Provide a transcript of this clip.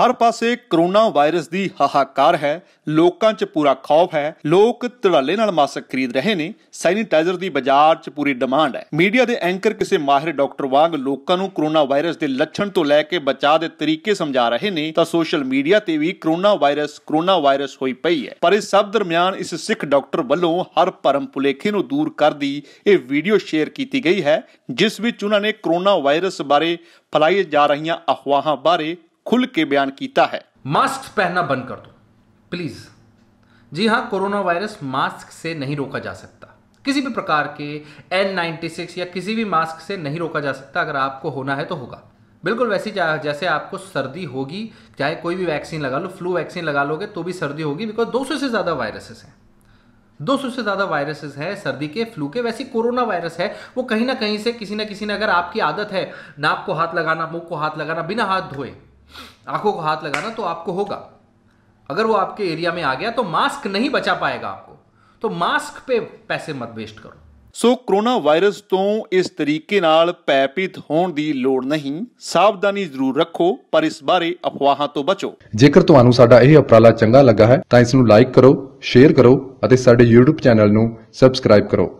ਹਰ ਪਾਸੇ corona virus ਦੀ ਹਾਹਾਕਾਰ ਹੈ ਲੋਕਾਂ 'ਚ ਪੂਰਾ ਖੌਫ ਹੈ ਲੋਕ ਧੜਾਲੇ ਨਾਲ ਮਾਸਕ ਖਰੀਦ ਰਹੇ ਨੇ ਸੈਨੀਟਾਈਜ਼ਰ ਦੀ ਬਾਜ਼ਾਰ 'ਚ ਪੂਰੀ ਡਿਮਾਂਡ ਹੈ ਮੀਡੀਆ ਦੇ ਐਂਕਰ ਕਿਸੇ ਮਾਹਿਰ ਡਾਕਟਰ ਵਾਂਗ ਲੋਕਾਂ ਨੂੰ ਕਰੋਨਾ ਵਾਇਰਸ ਦੇ ਲੱਛਣ ਤੋਂ ਲੈ ਕੇ ਬਚਾਅ ਦੇ ਤਰੀਕੇ ਸਮਝਾ ਰਹੇ ਨੇ ਤਾਂ ਸੋਸ਼ਲ ਮੀਡੀਆ ਤੇ ਵੀ ਕਰੋਨਾ ਵਾਇਰਸ ਕਰੋਨਾ ਵਾਇਰਸ ਹੋਈ ਪਈ ਹੈ ਪਰ ਇਸ ਸਭ ਦਰਮਿਆਨ ਇਸ ਸਿੱਖ ਡਾਕਟਰ ਵੱਲੋਂ ਹਰ ਪਰਮ ਪੁਲੇਖੇ ਨੂੰ ਦੂਰ ਕਰਦੀ ਇਹ ਵੀਡੀਓ ਸ਼ੇਅਰ ਕੀਤੀ ਗਈ ਹੈ ਜਿਸ ਵਿੱਚ ਉਹਨਾਂ ਨੇ ਕਰੋਨਾ ਵਾਇਰਸ ਬਾਰੇ ਫਲਾਈ ਜਾ ਰਹੀਆਂ ਅਫਵਾਹਾਂ ਬਾਰੇ खुल के बयान किया है मास्क पहनना बंद कर दो प्लीज जी हाँ कोरोना वायरस मास्क से नहीं रोका जा सकता किसी भी प्रकार के N96 या किसी भी मास्क से नहीं रोका जा सकता अगर आपको होना है तो होगा बिल्कुल वैसी जैसे आपको सर्दी होगी चाहे कोई भी वैक्सीन लगा लो फ्लू वैक्सीन लगा लोगे तो भी सर्दी होगी बिकॉज 200 से ज़्यादा वायरसेस हैं 200 से ज़्यादा वायरसेस हैं सर्दी के फ्लू के वैसे कोरोना वायरस है वो कहीं ना कहीं से किसी ना किसी ने अगर आपकी आदत है नाक को हाथ लगाना मुंह को हाथ लगाना बिना हाथ धोए आंखों को हाथ लगाना तो आपको होगा अगर वो आपके एरिया में आ गया तो मास्क नहीं बचा पाएगा आपको तो ਮਾਸਕ पे ਪੈਸੇ ਮਤ ਵੇਸਟ ਕਰੋ ਸੋ ਕਰੋਨਾ ਵਾਇਰਸ ਤੋਂ ਇਸ ਤਰੀਕੇ ਨਾਲ ਪੈਪਿਤ ਹੋਣ ਦੀ ਲੋੜ ਨਹੀਂ ਸਾਵਧਾਨੀ ਜ਼ਰੂਰ ਰੱਖੋ ਪਰ ਇਸ ਬਾਰੇ ਅਫਵਾਹਾਂ ਤੋਂ ਬਚੋ ਜੇਕਰ ਤੁਹਾਨੂੰ ਸਾਡਾ ਇਹ ਉਪਰਾਲਾ ਚੰਗਾ ਲੱਗਾ ਹੈ ਤਾਂ ਇਸ ਨੂੰ ਲਾਈਕ ਕਰੋ ਸ਼ੇਅਰ ਕਰੋ ਅਤੇ ਸਾਡੇ YouTube ਚੈਨਲ ਨੂੰ ਸਬਸਕ੍ਰਾਈਬ ਕਰੋ